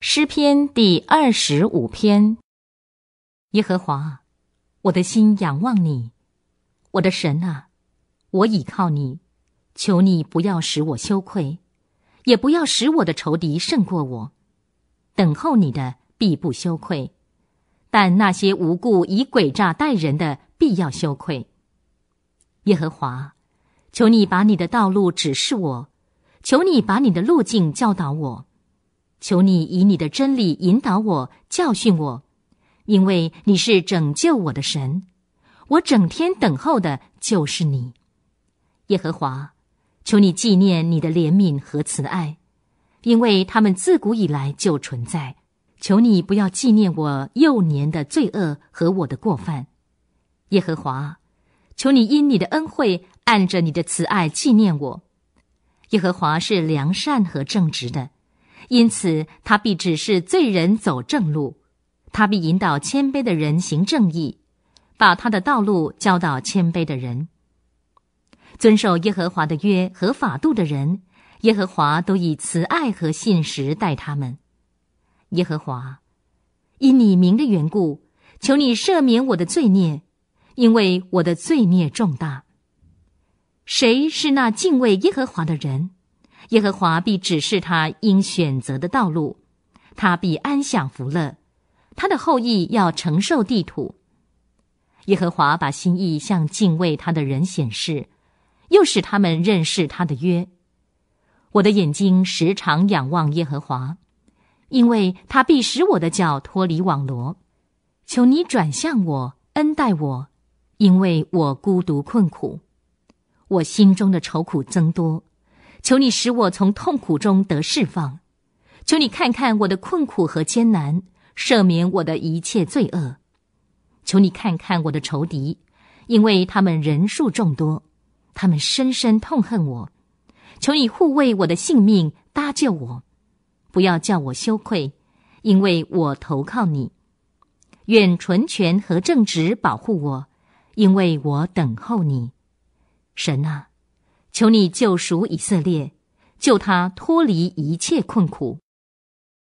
诗篇第二十五篇，耶和华，我的心仰望你，我的神呐，我倚靠你，求你不要使我羞愧，也不要使我的仇敌胜过我。等候你的必不羞愧，但那些无故以诡诈待人的必要羞愧。耶和华，求你把你的道路指示我，求你把你的路径教导我。求你以你的真理引导我，教训我，因为你是拯救我的神。我整天等候的，就是你，耶和华。求你纪念你的怜悯和慈爱，因为他们自古以来就存在。求你不要纪念我幼年的罪恶和我的过犯，耶和华。求你因你的恩惠，按着你的慈爱纪念我。耶和华是良善和正直的。因此，他必指示罪人走正路，他必引导谦卑的人行正义，把他的道路交到谦卑的人。遵守耶和华的约和法度的人，耶和华都以慈爱和信实待他们。耶和华，因你名的缘故，求你赦免我的罪孽，因为我的罪孽重大。谁是那敬畏耶和华的人？耶和华必指示他应选择的道路，他必安享福乐，他的后裔要承受地土。耶和华把心意向敬畏他的人显示，又使他们认识他的约。我的眼睛时常仰望耶和华，因为他必使我的脚脱离网罗。求你转向我，恩待我，因为我孤独困苦，我心中的愁苦增多。求你使我从痛苦中得释放，求你看看我的困苦和艰难，赦免我的一切罪恶。求你看看我的仇敌，因为他们人数众多，他们深深痛恨我。求你护卫我的性命，搭救我，不要叫我羞愧，因为我投靠你。愿纯全和正直保护我，因为我等候你，神啊。求你救赎以色列，救他脱离一切困苦。